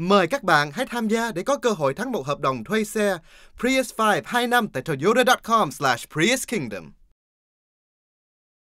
Mời các bạn hãy tham gia để có cơ hội thắng một hợp đồng thuê xe Prius 5 2 năm tại toyota.com slash priuskingdom.